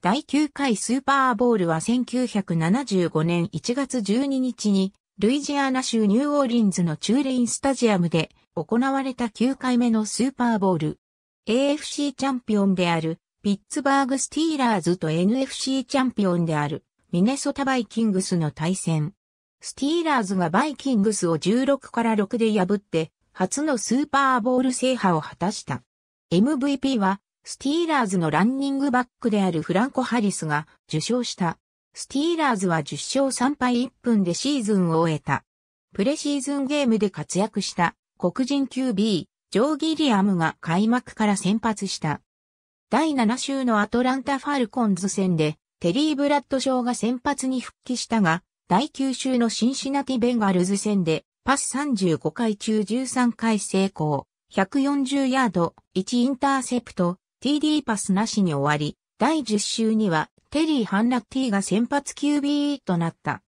第9回スーパーボールは1975年1月12日に、ルイジアナ州ニューオーリンズのチューレインスタジアムで行われた9回目のスーパーボール。AFC チャンピオンであるピッツバーグスティーラーズと NFC チャンピオンであるミネソタバイキングスの対戦。スティーラーズがバイキングスを16から6で破って初のスーパーボール制覇を果たした。MVP はスティーラーズのランニングバックであるフランコ・ハリスが受賞した。スティーラーズは10勝3敗1分でシーズンを終えた。プレシーズンゲームで活躍した黒人 QB、ジョー・ギリアムが開幕から先発した。第7週のアトランタ・ファルコンズ戦で、テリー・ブラッド賞が先発に復帰したが、第9週のシンシナティ・ベンガルズ戦で、パス35回中13回成功、140ヤード、1インターセプト、TD パスなしに終わり、第10週にはテリー・ハンラッティが先発 QB となった。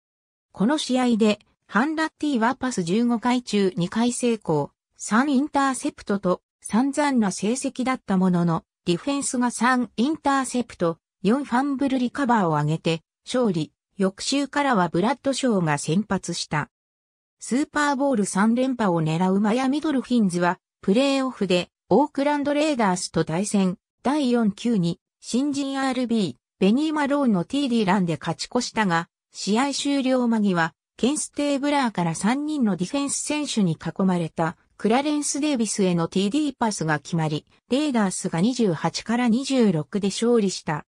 この試合で、ハンラッティはパス15回中2回成功、3インターセプトと散々な成績だったものの、ディフェンスが3インターセプト、4ファンブルリカバーを上げて、勝利。翌週からはブラッドショーが先発した。スーパーボール3連覇を狙うマヤミドルフィンズは、プレーオフでオークランドレーダースと対戦、第4球に、新人 RB、ベニー・マローンの TD ランで勝ち越したが、試合終了間際、ケンステーブラーから3人のディフェンス選手に囲まれた、クラレンス・デイビスへの TD パスが決まり、レーダースが28から26で勝利した。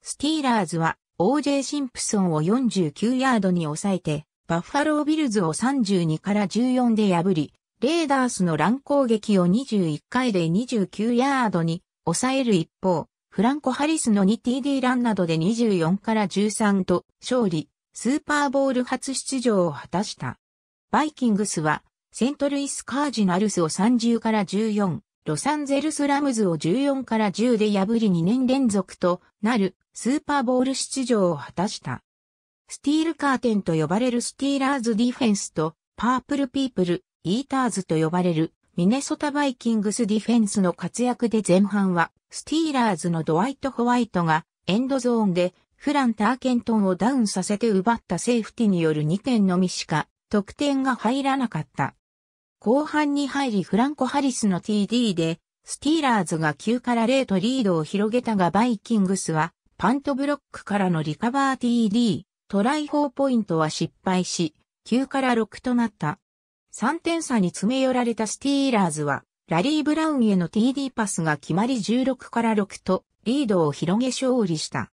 スティーラーズは OJ シンプソンを49ヤードに抑えて、バッファロービルズを32から14で破り、レーダースの乱攻撃を21回で29ヤードに抑える一方、フランコ・ハリスの 2TD ランなどで24から13と勝利、スーパーボール初出場を果たした。バイキングスは、セントルイス・カージナルスを30から14、ロサンゼルス・ラムズを14から10で破り2年連続となるスーパーボール出場を果たした。スティールカーテンと呼ばれるスティーラーズディフェンスとパープルピープル、イーターズと呼ばれるミネソタバイキングスディフェンスの活躍で前半は、スティーラーズのドワイト・ホワイトが、エンドゾーンで、フラン・ターケントンをダウンさせて奪ったセーフティによる2点のみしか、得点が入らなかった。後半に入りフランコ・ハリスの TD で、スティーラーズが9から0とリードを広げたがバイキングスは、パントブロックからのリカバー TD、トライ4ポイントは失敗し、9から6となった。3点差に詰め寄られたスティーラーズは、ラリー・ブラウンへの TD パスが決まり16から6と、リードを広げ勝利した。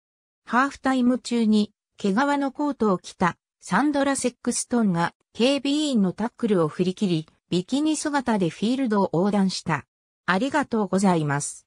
ハーフタイム中に、毛皮のコートを着た、サンドラ・セックストンが、警備員のタックルを振り切り、ビキニ姿でフィールドを横断した。ありがとうございます。